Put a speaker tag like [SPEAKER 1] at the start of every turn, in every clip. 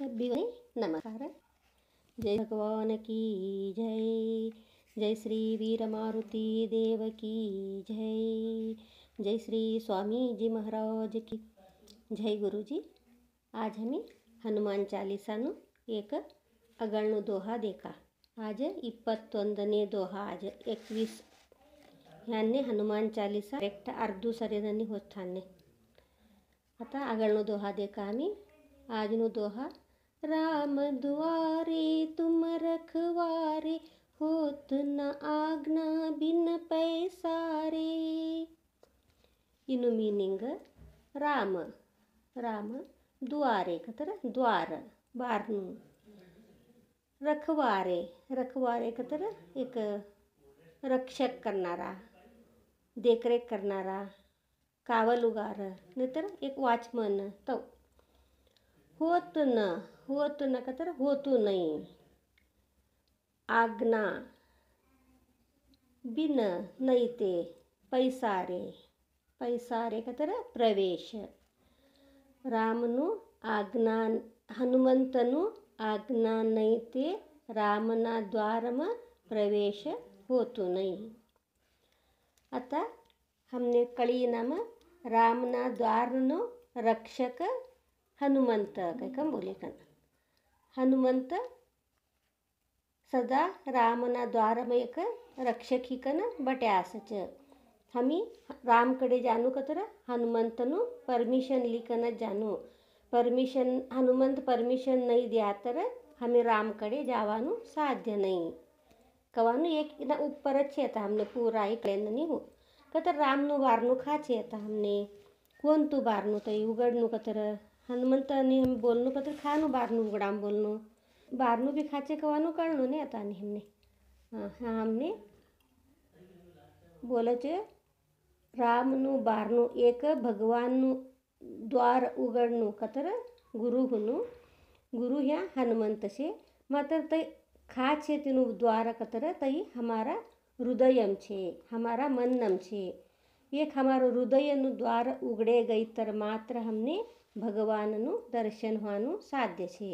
[SPEAKER 1] सभी नमस्कार जय भगवान की जय जय श्री वीर मारुति देव की जय जय श्री स्वामी जी महाराज की जय गुरु जी आज हमें ಹನುಮಾನ್ ಚಾಲೀಸಾನು ಏಕ ಅಗಣ್ಣು ದೋಹಾ ದೇಖಾ ಆಜ ಇಪ್ಪತ್ತೊಂದನೇ ದೋಹಾ ಆಜ ಎಕ್ವೀಸ್ ಹ್ಯಾನ್ನೇ ಹನುಮಾನ್ ಚಾಲೀಸ ಕರೆಕ್ಟ್ ಅರ್ಧು ಸರಿದನ್ನೇ ಹೊತ್ತಾನೆ ಆತ ಅಗಣ್ಣು ದೋಹಾ ದೇಖಾ ಆಮಿ ಆಜ್ನು ದೋಹಾ राम दुआरे तुम रखवारे होत न आज्ञा बिन पैसारे ಇನ್ನು ಮೀನಿಂಗ್ ರಾಮ राम ದ್ವಾರೆ ಕತರ द्वार ಬಾರ್ನು रखवारे रखवारे का एक रक्षक करणारा देखरेख करणारा कावल उगार नाहीतर एक वॉचमन तो होत न ಹೋತು ನಕತರ ಹೋತು ನೈ. नाही ಬಿನ ನೈತೆ ಪೈಸಾರೆ ಪೈಸಾರೆ ಕತರ ಪ್ರವೇಶ ರಾಮನು ಆಜ್ಞಾ ಹನುಮಂತನು ನೈತೆ ರಾಮನ ದ್ವಾರಮ ಪ್ರವೇಶ ಹೋತು ನೈ ಅತ ಹಮ್ನೆ ಕಳಿ ನಮ ರಾಮನ ದ್ವಾರನು ರಕ್ಷಕ ಹನುಮಂತ ಕೈಕಂಬೋಲಿಕನ ಹನುಮಂತ सदा रामना द्वारमेक रक्षकीकन बट्यासच हमी रामकडे जाणू कतर हनुमंतनु परमिशन लिकन जानू परमिशन हनुमंत परमिशन नाही द्या तर हमी रामकडे जावानु साध्य नहीं कवानु एक ना ऊपर छेता हमने पूरा ही क्लेन नहीं हो कतर रामनु वारनु खा छेता हमने कोण तू बारनु तई उघडनु कतर હનુમંત અને એમ બોલનું પત્ર ખાવાનું બહારનું ઉગડામ બોલનું બહારનું બી ખાચે ખાવાનું કાઢનું ને હતા એમને હા હા અમને બોલે છે રામનું બહારનું એક ભગવાનનું દ્વાર ઉગડનું કતર ગુરુનું ગુરુ યા હનુમંત છે માત્ર તઈ ખા છે તેનું દ્વાર કતર તઈ હમારા હૃદયમ છે હમારા મનનમ છે એક હમારું હૃદયનું દ્વાર ઉગડે ગઈ તર માત્ર હમને ભગવાનનું દર્શન હોવાનું સાધ્ય છે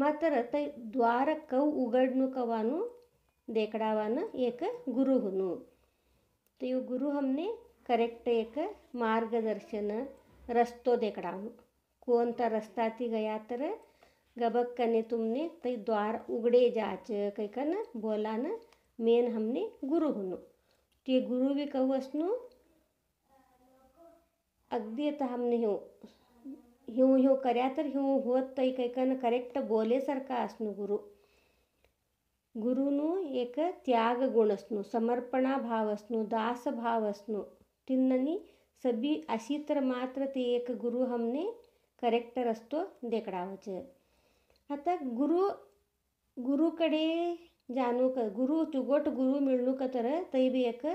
[SPEAKER 1] માત્ર દ્વાર કવ ઉગડનું કવાનું દેકડાવાના એક ગુરુનું તો એ ગુરુ અમને કરેક્ટ એક માર્ગદર્શન રસ્તો દેકડાવનું કોણતા રસ્તાથી ગયા ત્યારે ગબક્કને તુમને તઈ દ્વાર ઉગડે જાચ કંઈકન બોલાન મેન હમને ગુરુનું તે ગુરુ બી કહું અસનું અગદી તો હમને હું हिंव हिंव करया तर हिंव होत तै कैकन करेक्ट बोलेसारखा असणं गुरु गुरुनू एक त्याग गुण असणं समर्पणा भाव असणं दास भाव असणं तिन्ननी सभी अशी तर मात्र ते एक गुरु हमने करेक्ट रस्तो देकडावचे आता गुरु गुरुकडे जानू क गुरु चुगोट गुरु मिळणूक तर तई भी एक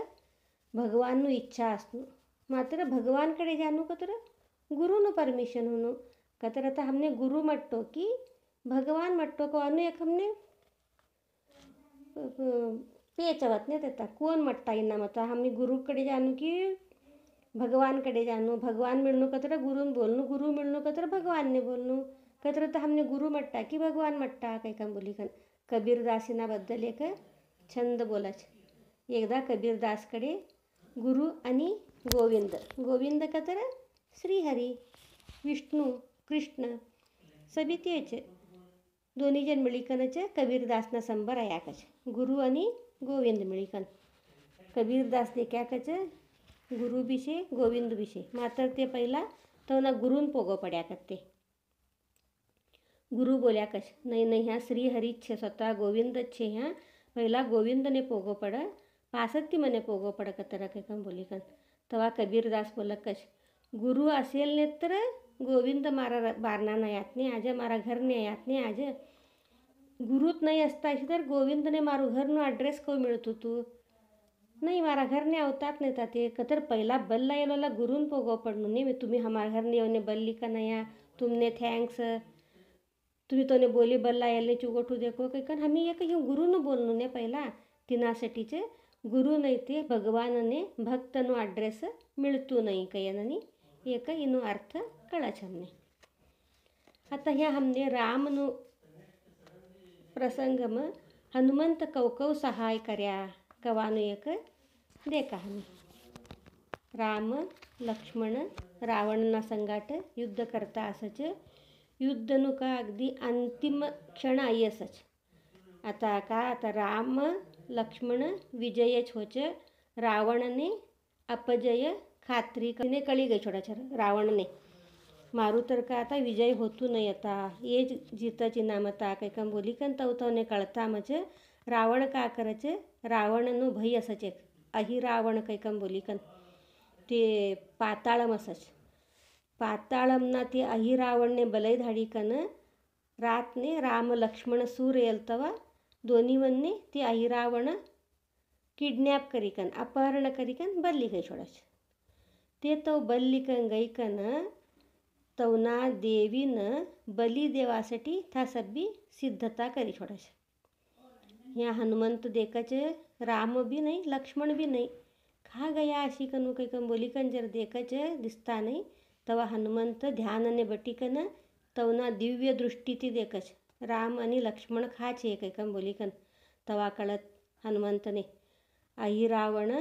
[SPEAKER 1] भगवानू इच्छा असणं मात्र भगवानकडे जाणूक तर ગુરુનું परमिशन હોનું કહેતા रहता हमने गुरु मट्टो टोकी भगवान मत को अनु एक हमने पेचवत नाही देता कोण मटता येणार मग आम्ही गुरुकडे जाणू की भगवानकडे जाणू भगवान मिळणू कत्र गुरु बोलणू गुरु मिळणू कत्र भगवानने बोलणू कत्र तर हमने गुरु मट्टा की भगवान मट्टा काही का बोली कन बदल एक छंद बोला एकदा कबीरदासकडे गुरु आणि गोविंद गोविंद कत्र श्रीहरी विष्णु कृष्ण सभी तेचे दोन्ही जण मिळिकनचे कबीरदासना संबर आहे गुरु आणि गोविंद मिळिकन कबीरदास कच गुरु विषय गोविंद विषय मात्र ते पहिला तवना गुरून पोगो पड़ा ते गुरु बोल्याकच नाही नाही ह्या श्रीहरीच छे स्वतः गोविंद छे ह्या गोविंद ने पोगो पड पासत्ती मने पोगो पडकत रकम बोलिकन तवा कबीरदास बोलकच गुरु असेल तर बारणा मारा बारना नाही आज मारा मारा नाही મારા नाही आज गुरुत नाही असता तर तर ने मारू घर न ॲड्रेस કોઈ मिळतो तू नाही मारा घर घरने अवतात नाही ते कतर पहिला बल्ला येलोला गुरुन पोगो पडणं नाही तुम्ही हमार घरने येऊने बल्ली का नया तुमने थँक्स तुम्ही तोने बोली बल्ला येले चुगोठू देखो काही कारण आम्ही एक हे गुरुनं बोलणू ने पहिला तिनासाठीचे गुरु नाही ते भगवानने भक्तनो ॲड्रेस मिळतो नाही काही एक इन अर्थ कड़च हमने अतः हमने राम प्रसंगम में हनुमंत कौकव सहाय कर्या कवानु एक देखा हमने राम लक्ष्मण रावणना संगाट युद्ध करता असच युद्धनु का अगदी अंतिम क्षण आई असच आता का आता राम लक्ष्मण विजय छोच रावण ने अपजय खात्री करणे कळी गई छोटाच्या रावणने मारू तर का आता विजय होतो नाही आता ये जीताची नामता काही काम बोली कन तवतवने कळता म्हणजे रावण का करायचे रावण नो भई असायचे अही रावण काही काम बोली कन ते पाताळम असच पाताळमना ते अही रावणने धाडी कन रातने राम लक्ष्मण सूर येलतवा दोन्हीवन्ने ते अही रावण किडनॅप करी कन अपहरण करी कन बदली गई छोडाच ते तव तो बल्लिकन गैकन तवना देवीन बली था त्या सगळी सिद्धता करी छोडायची यहाँ हनुमंत देखाचे राम भी नहीं लक्ष्मण भी नहीं खा गया अशी कनु काही कन बोलिकन जर देखाचे दिसता नाही तवा हनुमंत ने बटिकन तवना दिव्य दृष्टि ती देखच राम आणि लक्ष्मण खाचे काही कन बोलिकन तवा कळत हनुमंतने आई रावण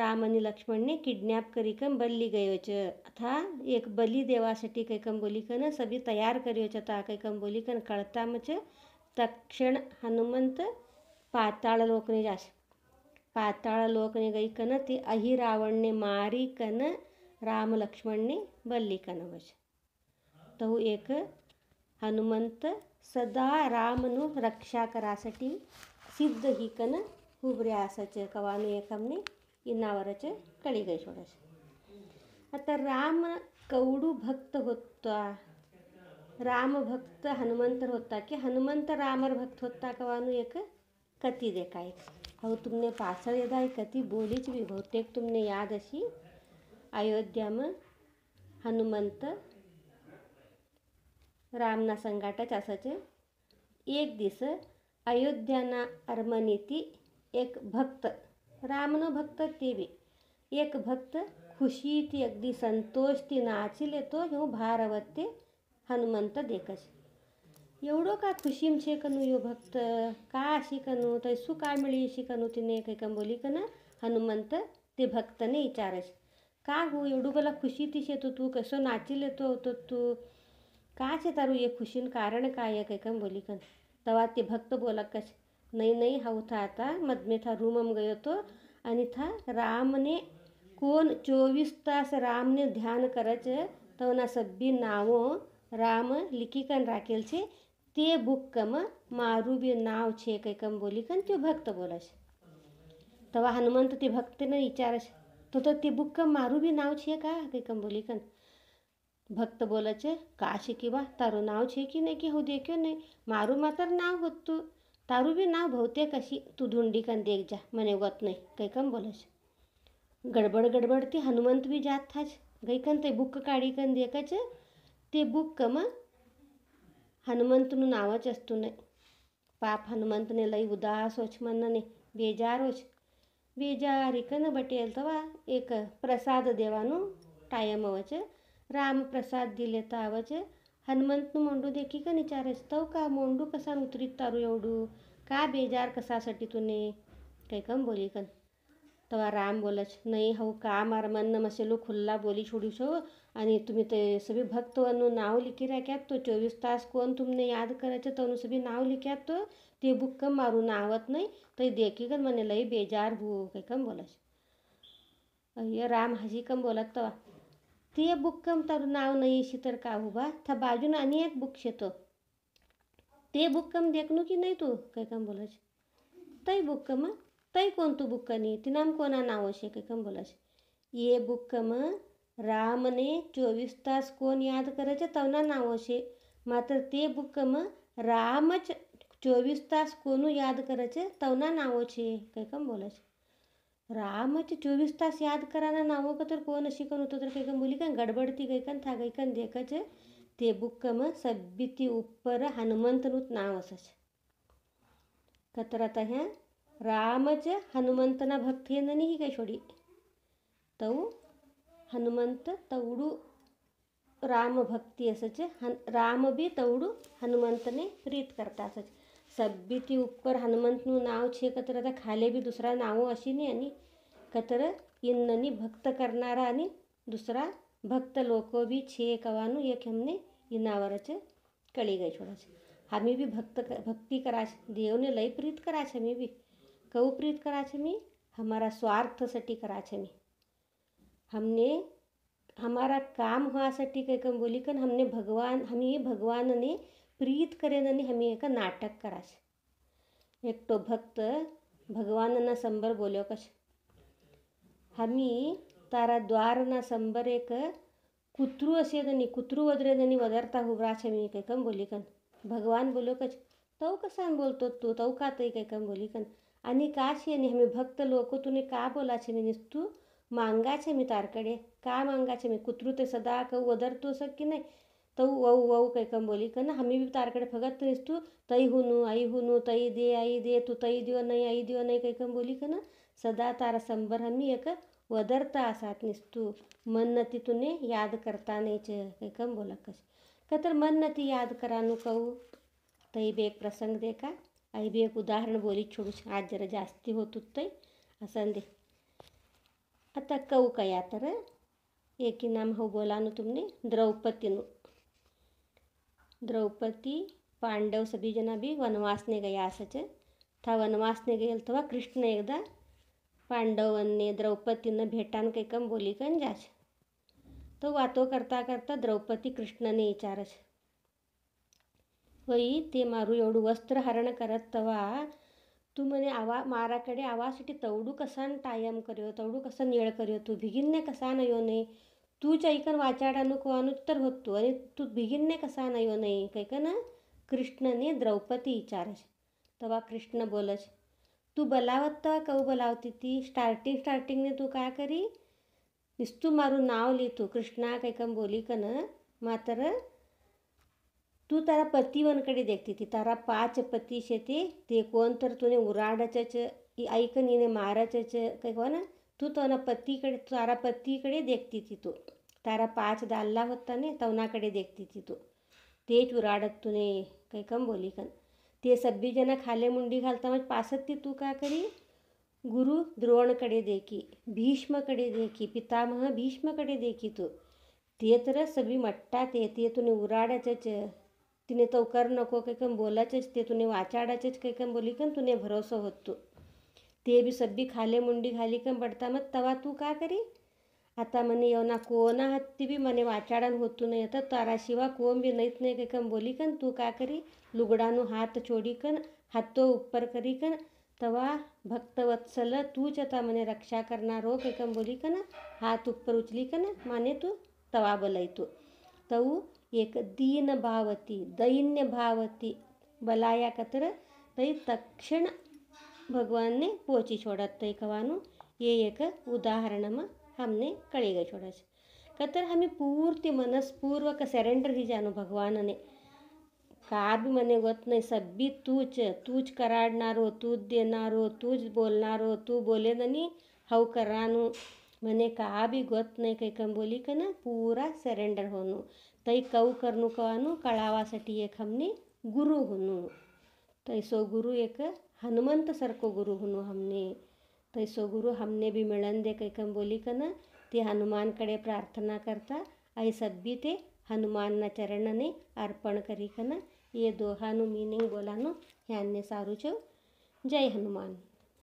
[SPEAKER 1] રામ અને લક્ષ્મણને કિડનેપ કરી કમ બદલી ગયો છે અથવા એક બલિ દેવાસટી કંઈ કમ બોલીકને સભી તૈયાર કર્યો છે તો આ કંઈ કમ બોલીકને કળતામાં છે તક્ષણ હનુમંત પાતાળ લોકને જશે પાતાળ લોકને ગઈ કને તે અહીં રાવણને મારી કને રામ લક્ષ્મણને બદલી કને છે તો એક હનુમંત સદા રામનું રક્ષા કરાસટી સિદ્ધ હિકન ઉભર્યા છે કવાનું એક અમને इनावरा છે કળી ગઈ છોડે आता राम कवडू भक्त होता राम भक्त हनुमंतर होता कि हनुमंत रामर भक्त होता कवानु एक कथी एक अहो तुमने पासळ एक कथी बोलीच बी बहुतेक तुमने याद अशी अयोध्यामा हनुमंत रामना संघाटाच असाचे एक दिस अयोध्याना अर्मनीती एक भक्त रामनो भक्त तेवे एक भक्त खुशी ती अगदी संतोष ती नाचिले तो ह्यो भारवत ते हनुमंत देखस एवढो का खुशीमशे कनू यो भक्त का शिकनू सु का मिळी शिकनू तिने काही कंबोली कना हनुमंत ते भक्तने विचारस का हो एवढू गला खुशी ती शेतो तू कसं नाचिले तो तू का तारू ये खुशीन कारण काय आहे का कंबोली कन तवा ते भक्त बोला कश નહીં નહીં આવતા હતા મધમે થા રૂમમાં ગયો હતો અને થા રામને કોણ ચોવીસ તાસ રામને ધ્યાન કરે છે તોના સભ્ય નામો રામ લીખી કન રાખેલ છે તે બુક્કમાં મારું બી નાવ છે કંઈ કમ બોલી કન તે ભક્ત બોલે છે તો હનુમંત તે ભક્તને વિચારે છે તો તો તે બુક્કમ મારું બી નાવ છે કા કંઈ કમ બોલી કન ભક્ત બોલે છે કાશી કે વાહ તારું નાવ છે કે નહીં કે હું દેખ્યો નહીં મારું માત્ર નાવ હતું તારું બી ના ભવતે કશી તું ધૂંડી કાન દેખ જા મને ગત નહીં કંઈ કેમ બોલે છે ગડબડ ગડબડથી હનુમંત બી જાત થાય ગઈકાન તે બુક કાઢી કાન દેખે છે તે બુકમાં હનુમંતનું નામ જ હસતું નહીં પાપ હનુમંતને લઈ ઉદાસ ઓછ મનને બેજારો જ બેજારી કન બટેલ તવા એક પ્રસાદ દેવાનું ટાઈમ આવે છે રામ પ્રસાદ દી લેતા આવે છે हनुमंतनं मोंडू देखी का तव का मोंडू कसा उतरीत तारू एवढू का बेजार कसासाठी तुने काही कम बोली कन तवा राम बोलच नाही हो का मार मन मसेलो खुल्ला बोली छोडू छो आणि तुम्ही ते सभी भक्त अनु नाव लिखी राख्यात तो चोवीस तास कोण तुमने याद करायचं अनु सभी नाव लिख्यात तो ते बुक कम मारू नावत नाही तर देखी कन म्हणे लई बेजार भू काही कम बोलाच अय्य राम हजी कम बोलत तवा नाव બુક્કમ तर નાવ નહીં तर કાહુબા त्या बाजून आणि एक बुक शेतो ते बुक कम देखनू की नाही तू काय काम कम तई कोण तई बुक बुक्कनी तिनाम कोणा नाव असे काय काम बोलाच ये कम रामने चोवीस तास कोण याद करायचे तवना नाव असे मात्र ते कम रामच चोवीस तास कोणू याद करायचे तवना नाव असे काय काम बोलायचे रामाची चोवीस तास याद कराना नावो का तर तो कोण अशी कोण होतो तर काही का मुली काय गडबडती गई कान थागई कान देखाचे ते बुक म सब्बीती उपर हनुमंतनुत नाव असच कतर आता ह्या रामच हनुमंतना भक्तीननी ही काही छोडी तऊ हनुमंत तवडू राम भक्ती असच हन राम बी तवडू हनुमंतने प्रीत करता असच સભ્યથી ઉપર હનુમંતનું નામ છે કતર आता ખાલે બી દુસરા નામો અશી નહીં અને કતર એમની ભક્ત કરનારા અને દુસરા ભક્ત લોકો બી છે કવાનું એક એમને ઇનાવર છે કળી ગઈ છોડા છે हामी બી ભક્ત ભક્તિ કરા છે દેવને લઈ પ્રીત કરા છે મી બી કઉ પ્રીત કરા છે મી હમારા સ્વાર્થसाठी करा છે મી हमने हमारा काम हुआ सटी कहकर बोली कन हमने भगवान हम ये भगवान ने प्रीत करेन आणि हमी एक नाटक कराश एकटो भक्त भगवानना संबर बोल्यो कश हमी तारा द्वारना संबर एक कुत्रू असे दनी कुत्रू वदरे वदरता हुबराश हमी काय कम बोली कन भगवान बोलो कच तव कसा बोलतो तू तव का तई काय कम बोली कन आणि काशी आणि हमी भक्त लोक तुने का बोलाचे मी तू मांगाचे मी तारकडे का मांगाचे मी कुत्रू ते सदा क वदरतो सक की नाही तऊ वऊ वऊ कह कम बोली कहना हम भी तार कड़े फगत तू तई हुनु आई हुनु तई दे आई दे तू तई दियो नहीं आई दियो नहीं कह कम बोली कहना सदा तारा संबर हमी एक वदरता आसात निस्तू मन नती तूने याद करता नहीं च कह कम बोला कस कतर मन नती याद करानू कऊ तई भी एक प्रसंग देखा आई भी एक उदाहरण बोली छोड़ू आज जरा जास्ती होतू तई असन दे आता कऊ कया तर एक ही नाम हो बोला तुमने नु દ્રૌપદી પાંડવ सभी जना भी वनवासने ગયા છે થા વનવાસને ગયેલ તો કૃષ્ણ એકદા પાંડવોને દ્રૌપદીને ભેટાન કંઈ કમ બોલી કન જા છે તો વાતો કરતા કરતા દ્રૌપદી કૃષ્ણને વિચારે છે હોઈ તે મારું એવડું વસ્ત્ર હરણ કરત તવા તું મને આવા મારા કડે આવા સુધી તવડું કસાન ટાયમ કર્યો તવડું કસાન નીળ કર્યો તું ભીગીને કસાન આવ્યો નહીં तू चैकन वाचाडानु अनुत्तर होतो आणि तू ने कसा हो नाही काय का ना कृष्णने द्रौपदी विचारश तवा कृष्ण बोलश तू बलावत तवा कऊ बलावती ती स्टार्टिंग स्टार्टिंगने तू काय करी निस्तू मारू नाव तू कृष्णा काय का बोली का ना मात्र तू तारा पतीवनकडे देखती ती तारा पाच पती शेते ते कोण तर तुने उराडाच्याच ऐकन येणे माराच्याच काय कोण तू ना पतीकडे तारा पतीकडे देखती ती तारा पाच दालला होता ने तवनाकडे देखती ती तेच उराडत तुने काही कम बोली कन ते सब्बी खाले मुंडी घालता मग पासत ती तू का करी गुरु द्रोणकडे देखी भीष्मकडे देखी पितामह भीष्मकडे देखी तू ते तर सगळी मट्टात ते तुने उराडायचंच तिने तवकर नको काही कम बोलायचेच ते तुने वाचाडाचेच काही कम बोली कन तुने भरोसा होत तू ते बी सब्बी खाले मुंडी खाली कम पडता मत तवा तू का करी आता म्हणे यौना कोना हत्ती भी म्हणे वाचाडान होतू नाही आता ताराशिवा कोम बी नहीं नाही काही कम बोली कन तू का करी लुगडानू हाथ छोडी कन हाथों उपर करी कन तवा भक्तवत्सल तू चता म्हणे रक्षा करना रो काही कम बोली कन हाथ उपर उचली कन माने तू तवा बोलाई तू तऊ एक दीन भावती दैन्य भावती बलाया कतर तई तक्षण भगवान ने पोची ભગવાનને પહોંચી છોડત નહીં કહેવાનું એ એક ઉદાહરણમાં અમને કળી ગઈ कतर हमें पूर्ति અમે પૂર્તિ ही સરેન્ડર भगवान ने का भी मने गत नहीं सब सभी तूच तूच कराडणारो तू देणारो तूच बोलणारो तू बोले ननी हव करानू मने का भी गत नहीं कहीं कम बोली का ना पूरा सरेंडर होनू तई कऊ करनू कवानू कळावासाठी एक हमने गुरु होनू सो गुरु एक हनुमंत ಹನುಮಂತ गुरु ಗುರುನು ಹಮ್ನೆ तैसो गुरु हमने भी मिलन दे कई कम बोली कन ना हनुमान कड़े प्रार्थना करता आई भी ते चरण ने अर्पण करी का ना ये दोहानु मीनिंग बोलानो ह्यांने सारू छो जय हनुमान